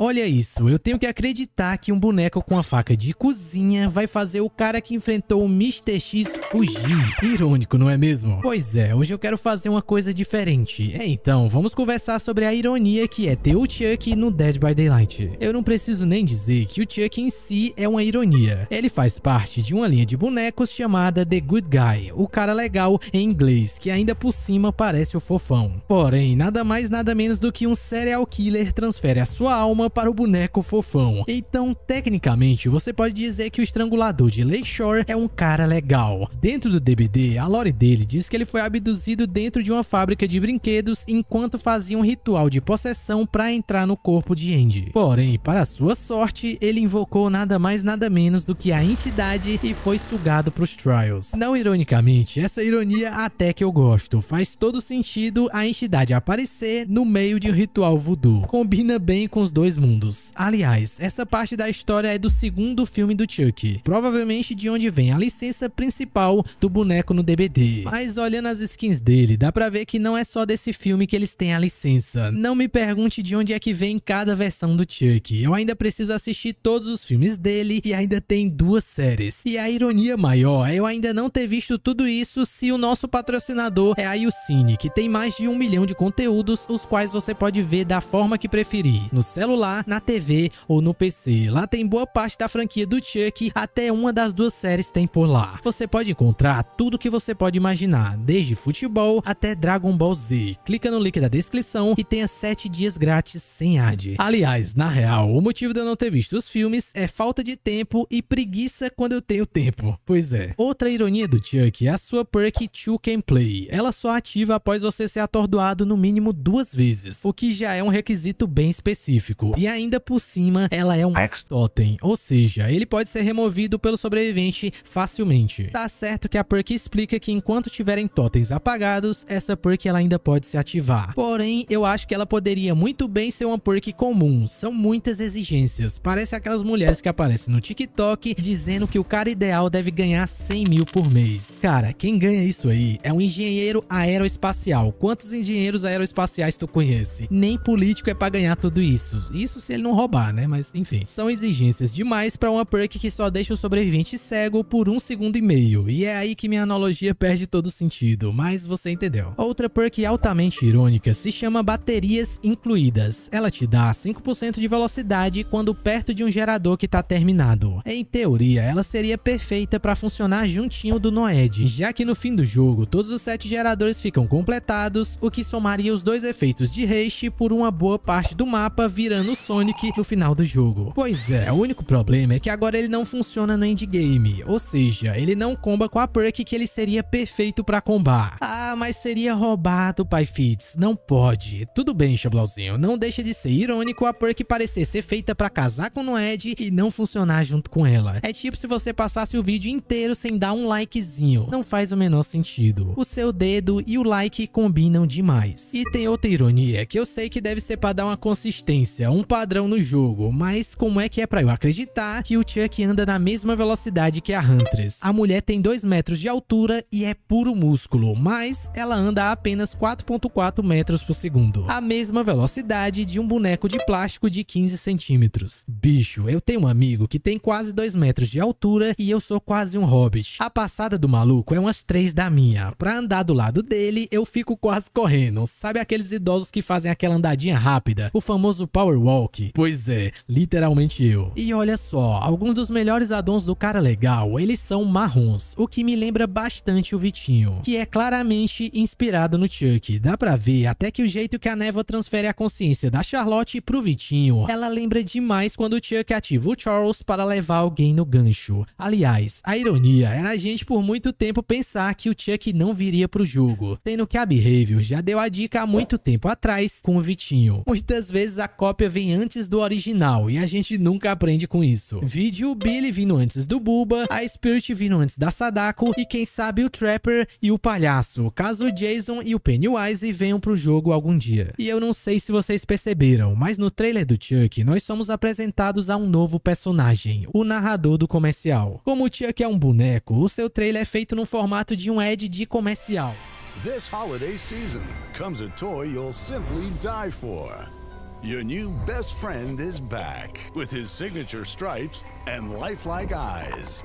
Olha isso, eu tenho que acreditar que um boneco com a faca de cozinha vai fazer o cara que enfrentou o Mr. X fugir. Irônico, não é mesmo? Pois é, hoje eu quero fazer uma coisa diferente. É, então, vamos conversar sobre a ironia que é ter o Chuck no Dead by Daylight. Eu não preciso nem dizer que o Chuck em si é uma ironia. Ele faz parte de uma linha de bonecos chamada The Good Guy, o cara legal em inglês, que ainda por cima parece o fofão. Porém, nada mais nada menos do que um serial killer transfere a sua alma para o boneco fofão. Então, tecnicamente, você pode dizer que o estrangulador de Lakeshore é um cara legal. Dentro do DBD, a lore dele diz que ele foi abduzido dentro de uma fábrica de brinquedos enquanto fazia um ritual de possessão para entrar no corpo de Andy. Porém, para sua sorte, ele invocou nada mais nada menos do que a entidade e foi sugado para os Trials. Não ironicamente, essa ironia até que eu gosto. Faz todo sentido a entidade aparecer no meio de um ritual voodoo. Combina bem com os dois mundos. Aliás, essa parte da história é do segundo filme do Chuck, provavelmente de onde vem a licença principal do boneco no DBD. Mas olhando as skins dele, dá pra ver que não é só desse filme que eles têm a licença. Não me pergunte de onde é que vem cada versão do Chuck. Eu ainda preciso assistir todos os filmes dele e ainda tem duas séries. E a ironia maior é eu ainda não ter visto tudo isso se o nosso patrocinador é a Yucine, que tem mais de um milhão de conteúdos, os quais você pode ver da forma que preferir, no celular celular, na TV ou no PC. Lá tem boa parte da franquia do Chuck, até uma das duas séries tem por lá. Você pode encontrar tudo que você pode imaginar, desde futebol até Dragon Ball Z. Clica no link da descrição e tenha 7 dias grátis sem ad. Aliás, na real, o motivo de eu não ter visto os filmes é falta de tempo e preguiça quando eu tenho tempo. Pois é. Outra ironia do Chuck é a sua perk Chu Can Play. Ela só ativa após você ser atordoado no mínimo duas vezes, o que já é um requisito bem específico. E ainda por cima, ela é um ex-totem, ou seja, ele pode ser removido pelo sobrevivente facilmente. Tá certo que a perk explica que enquanto tiverem totens apagados, essa perk ela ainda pode se ativar. Porém, eu acho que ela poderia muito bem ser uma perk comum, são muitas exigências. Parece aquelas mulheres que aparecem no TikTok dizendo que o cara ideal deve ganhar 100 mil por mês. Cara, quem ganha isso aí é um engenheiro aeroespacial. Quantos engenheiros aeroespaciais tu conhece? Nem político é pra ganhar tudo isso. Isso isso se ele não roubar, né? Mas enfim, são exigências demais para uma perk que só deixa o sobrevivente cego por um segundo e meio. E é aí que minha analogia perde todo sentido, mas você entendeu. Outra perk altamente irônica se chama baterias incluídas. Ela te dá 5% de velocidade quando perto de um gerador que está terminado. Em teoria, ela seria perfeita para funcionar juntinho do Noed, já que no fim do jogo todos os 7 geradores ficam completados, o que somaria os dois efeitos de haste por uma boa parte do mapa virando no Sonic no final do jogo. Pois é, o único problema é que agora ele não funciona no endgame, ou seja, ele não comba com a perk que ele seria perfeito pra combar. Ah, mas seria roubado, Pai Fitz, não pode. Tudo bem, Chablauzinho, não deixa de ser irônico a perk parecer ser feita pra casar com Noed e não funcionar junto com ela. É tipo se você passasse o vídeo inteiro sem dar um likezinho, não faz o menor sentido. O seu dedo e o like combinam demais. E tem outra ironia que eu sei que deve ser pra dar uma consistência, um um padrão no jogo, mas como é que é pra eu acreditar que o Chuck anda na mesma velocidade que a Huntress? A mulher tem 2 metros de altura e é puro músculo, mas ela anda a apenas 4.4 metros por segundo. A mesma velocidade de um boneco de plástico de 15 centímetros. Bicho, eu tenho um amigo que tem quase 2 metros de altura e eu sou quase um hobbit. A passada do maluco é umas 3 da minha. Pra andar do lado dele, eu fico quase correndo. Sabe aqueles idosos que fazem aquela andadinha rápida? O famoso power Walk? Pois é, literalmente eu. E olha só, alguns dos melhores addons do cara legal, eles são marrons, o que me lembra bastante o Vitinho, que é claramente inspirado no Chuck. Dá pra ver até que o jeito que a névoa transfere a consciência da Charlotte pro Vitinho, ela lembra demais quando o Chuck ativa o Charles para levar alguém no gancho. Aliás, a ironia era a gente por muito tempo pensar que o Chuck não viria pro jogo, tendo que a Behavior já deu a dica há muito tempo atrás com o Vitinho. Muitas vezes a cópia vem vem antes do original e a gente nunca aprende com isso. Vídeo Billy vindo antes do Buba, a Spirit vindo antes da Sadako e quem sabe o Trapper e o Palhaço, caso o Jason e o Pennywise venham pro jogo algum dia. E eu não sei se vocês perceberam, mas no trailer do Chuck nós somos apresentados a um novo personagem, o narrador do comercial. Como o Chuck é um boneco, o seu trailer é feito no formato de um ad de comercial. This holiday season comes a toy you'll simply die for. Your new best friend is back with his signature stripes and lifelike eyes.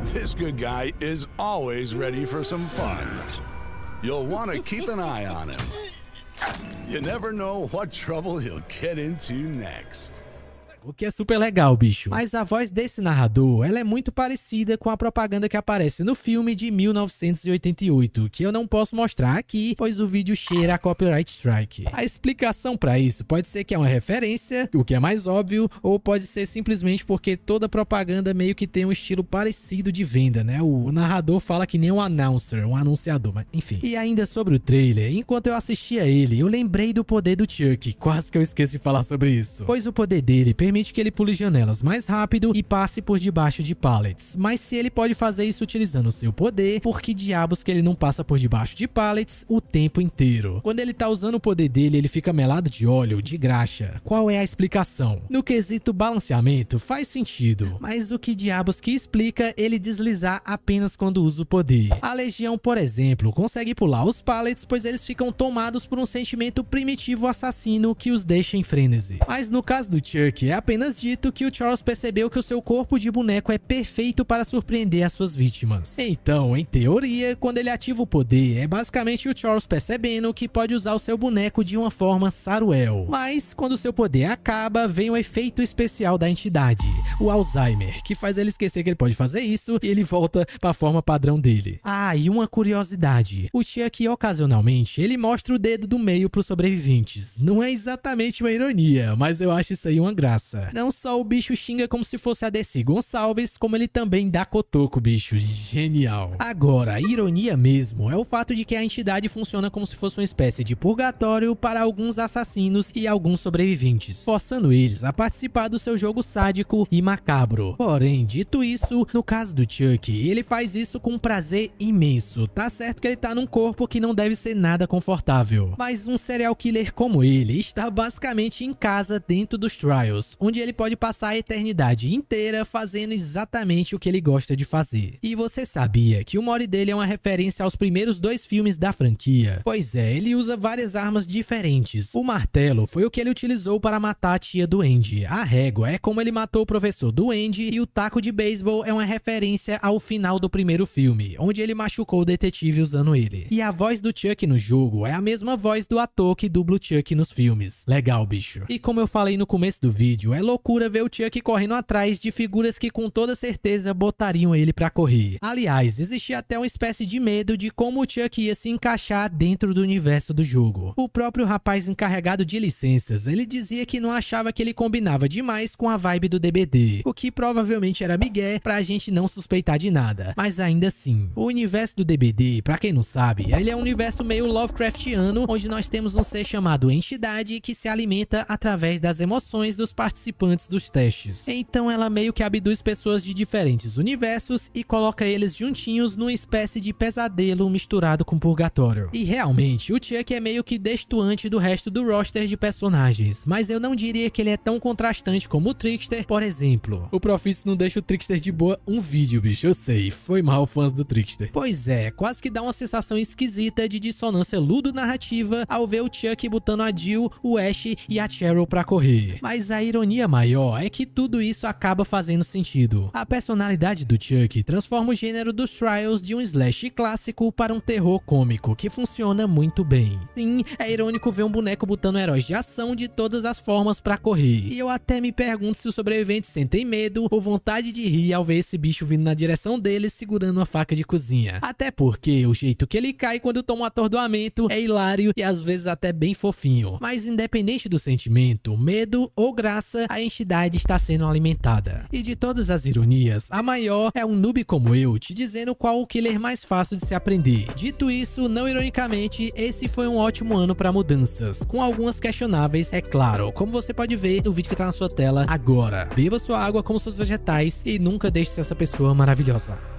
This good guy is always ready for some fun. You'll want to keep an eye on him. You never know what trouble he'll get into next. o que é super legal, bicho. Mas a voz desse narrador, ela é muito parecida com a propaganda que aparece no filme de 1988, que eu não posso mostrar aqui, pois o vídeo cheira a copyright strike. A explicação para isso pode ser que é uma referência, o que é mais óbvio, ou pode ser simplesmente porque toda propaganda meio que tem um estilo parecido de venda, né? O narrador fala que nem um announcer, um anunciador, mas enfim. E ainda sobre o trailer, enquanto eu assistia ele, eu lembrei do poder do Chuck, quase que eu esqueço de falar sobre isso. Pois o poder dele permite que ele pule janelas mais rápido e passe por debaixo de pallets. Mas se ele pode fazer isso utilizando seu poder, por que diabos que ele não passa por debaixo de pallets o tempo inteiro? Quando ele tá usando o poder dele, ele fica melado de óleo, de graxa. Qual é a explicação? No quesito balanceamento, faz sentido. Mas o que diabos que explica ele deslizar apenas quando usa o poder? A legião, por exemplo, consegue pular os pallets, pois eles ficam tomados por um sentimento primitivo assassino que os deixa em frenesi. Mas no caso do Chuck, é apenas dito que o Charles percebeu que o seu corpo de boneco é perfeito para surpreender as suas vítimas. Então, em teoria, quando ele ativa o poder, é basicamente o Charles percebendo que pode usar o seu boneco de uma forma saruel. Mas, quando seu poder acaba, vem o efeito especial da entidade, o Alzheimer, que faz ele esquecer que ele pode fazer isso e ele volta para a forma padrão dele. A ah, ah, e uma curiosidade. O Chuck, ocasionalmente, ele mostra o dedo do meio pros sobreviventes. Não é exatamente uma ironia, mas eu acho isso aí uma graça. Não só o bicho xinga como se fosse a DC Gonçalves, como ele também dá cotoco, bicho. Genial. Agora, ironia mesmo é o fato de que a entidade funciona como se fosse uma espécie de purgatório para alguns assassinos e alguns sobreviventes, forçando eles a participar do seu jogo sádico e macabro. Porém, dito isso, no caso do Chuck, ele faz isso com prazer imenso imenso. Tá certo que ele tá num corpo que não deve ser nada confortável. Mas um serial killer como ele está basicamente em casa dentro dos Trials, onde ele pode passar a eternidade inteira fazendo exatamente o que ele gosta de fazer. E você sabia que o Mori dele é uma referência aos primeiros dois filmes da franquia? Pois é, ele usa várias armas diferentes. O martelo foi o que ele utilizou para matar a tia do Andy. A régua é como ele matou o professor do Andy e o taco de beisebol é uma referência ao final do primeiro filme, onde ele matou machucou o detetive usando ele. E a voz do Chuck no jogo é a mesma voz do ator que dubla o Chuck nos filmes. Legal, bicho. E como eu falei no começo do vídeo, é loucura ver o Chuck correndo atrás de figuras que com toda certeza botariam ele pra correr. Aliás, existia até uma espécie de medo de como o Chuck ia se encaixar dentro do universo do jogo. O próprio rapaz encarregado de licenças, ele dizia que não achava que ele combinava demais com a vibe do DBD, o que provavelmente era migué pra gente não suspeitar de nada. Mas ainda assim, o universo universo do DBD, para quem não sabe, ele é um universo meio Lovecraftiano, onde nós temos um ser chamado entidade que se alimenta através das emoções dos participantes dos testes. Então ela meio que abduz pessoas de diferentes universos e coloca eles juntinhos numa espécie de pesadelo misturado com purgatório. E realmente, o Chuck é meio que destoante do resto do roster de personagens, mas eu não diria que ele é tão contrastante como o Trickster, por exemplo. O Profits não deixa o Trickster de boa um vídeo, bicho, eu sei, foi mal fãs do Trickster. Pois Pois é, quase que dá uma sensação esquisita de dissonância ludo-narrativa ao ver o Chuck botando a Jill, o Ash e a Cheryl pra correr. Mas a ironia maior é que tudo isso acaba fazendo sentido. A personalidade do Chuck transforma o gênero dos Trials de um slash clássico para um terror cômico, que funciona muito bem. Sim, é irônico ver um boneco botando heróis de ação de todas as formas pra correr. E eu até me pergunto se os sobreviventes sentem medo ou vontade de rir ao ver esse bicho vindo na direção deles segurando uma faca de cozinha. Até porque o jeito que ele cai quando toma um atordoamento é hilário e às vezes até bem fofinho. Mas independente do sentimento, medo ou graça, a entidade está sendo alimentada. E de todas as ironias, a maior é um noob como eu te dizendo qual o killer mais fácil de se aprender. Dito isso, não ironicamente, esse foi um ótimo ano para mudanças, com algumas questionáveis, é claro, como você pode ver no vídeo que tá na sua tela agora. Beba sua água como seus vegetais e nunca deixe essa pessoa maravilhosa.